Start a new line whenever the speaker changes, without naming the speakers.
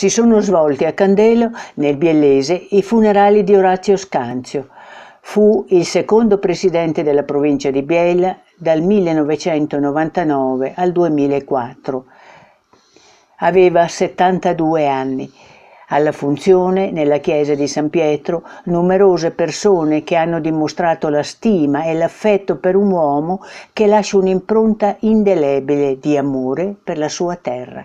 Si sono svolti a Candelo, nel Biellese, i funerali di Orazio Scanzio. Fu il secondo presidente della provincia di Biella dal 1999 al 2004. Aveva 72 anni. Alla funzione, nella chiesa di San Pietro, numerose persone che hanno dimostrato la stima e l'affetto per un uomo che lascia un'impronta indelebile di amore per la sua terra.